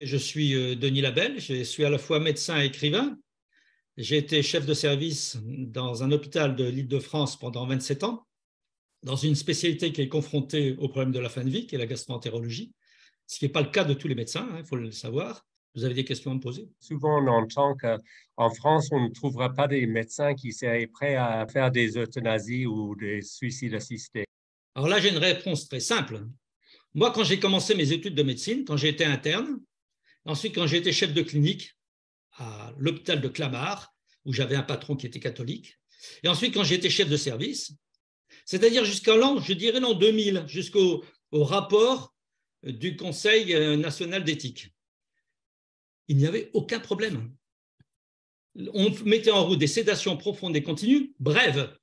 Je suis euh, Denis Labelle, je suis à la fois médecin et écrivain. J'ai été chef de service dans un hôpital de l'Île-de-France pendant 27 ans, dans une spécialité qui est confrontée au problème de la fin de vie, qui est la gastroentérologie, ce qui n'est pas le cas de tous les médecins, hein, il faut le savoir. Vous avez des questions à me poser Souvent, on entend qu'en France, on ne trouvera pas des médecins qui seraient prêts à faire des euthanasies ou des suicides assistés. Alors là, j'ai une réponse très simple. Moi, quand j'ai commencé mes études de médecine, quand j'étais interne, Ensuite, quand j'étais chef de clinique à l'hôpital de Clamart, où j'avais un patron qui était catholique, et ensuite quand j'étais chef de service, c'est-à-dire jusqu'en l'an, je dirais l'an 2000, jusqu'au rapport du Conseil euh, national d'éthique. Il n'y avait aucun problème. On mettait en route des sédations profondes et continues, brèves,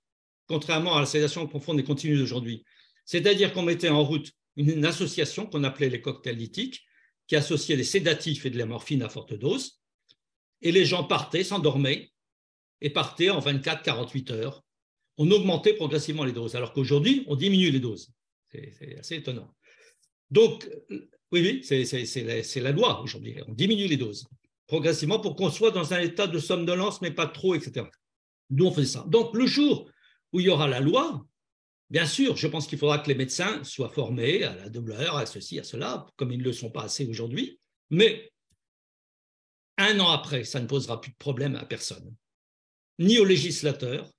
contrairement à la sédation profonde et continue d'aujourd'hui. C'est-à-dire qu'on mettait en route une association qu'on appelait les cocktails éthiques qui associait des sédatifs et de la morphine à forte dose. Et les gens partaient, s'endormaient et partaient en 24-48 heures. On augmentait progressivement les doses, alors qu'aujourd'hui, on diminue les doses. C'est assez étonnant. Donc, oui, oui, c'est la, la loi aujourd'hui. On diminue les doses progressivement pour qu'on soit dans un état de somnolence, mais pas trop, etc. Nous, on fait ça. Donc, le jour où il y aura la loi, Bien sûr, je pense qu'il faudra que les médecins soient formés à la douleur, à ceci, à cela, comme ils ne le sont pas assez aujourd'hui. Mais un an après, ça ne posera plus de problème à personne, ni aux législateurs,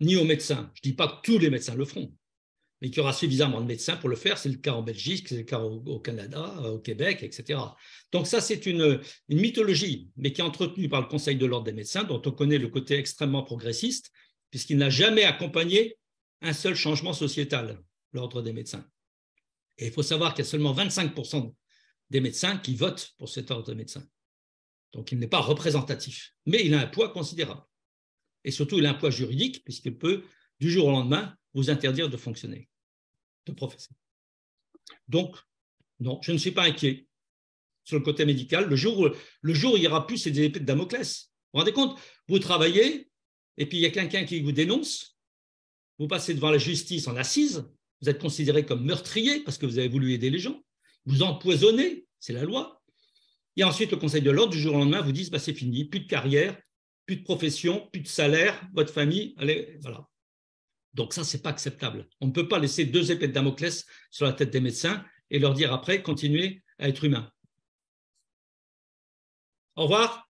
ni aux médecins. Je ne dis pas que tous les médecins le feront, mais qu'il y aura suffisamment de médecins pour le faire. C'est le cas en Belgique, c'est le cas au, Canada, euh, au Québec, etc. Donc ça, c'est une, une mythologie, mais qui est entretenue par le Conseil de l'ordre des médecins, dont on connaît le côté extrêmement progressiste, puisqu'il n'a jamais accompagné un seul changement sociétal, l'ordre des médecins. Et il faut savoir qu'il y a seulement 25% des médecins qui votent pour cet ordre des médecins. Donc il n'est pas représentatif, mais il a un poids considérable. Et surtout, il a un poids juridique, puisqu'il peut, du jour au lendemain, vous interdire de fonctionner, de professer. Donc, non, je ne suis pas inquiet sur le côté médical. Le jour où, le jour il n'y aura plus ces épées de Damoclès. Vous vous rendez compte Vous travaillez, et puis il y a quelqu'un qui vous dénonce, vous passez devant la justice en assise, vous êtes considéré comme meurtrier parce que vous avez voulu aider les gens, vous empoisonnez, c'est la loi. Et ensuite, le Conseil de l'ordre, du jour au lendemain, vous dit bah, c'est fini, plus de carrière, plus de profession, plus de salaire, votre famille, allez, voilà. Donc ça, ce n'est pas acceptable. On ne peut pas laisser deux épées de Damoclès sur la tête des médecins et leur dire après, continuez à être humain. Au revoir.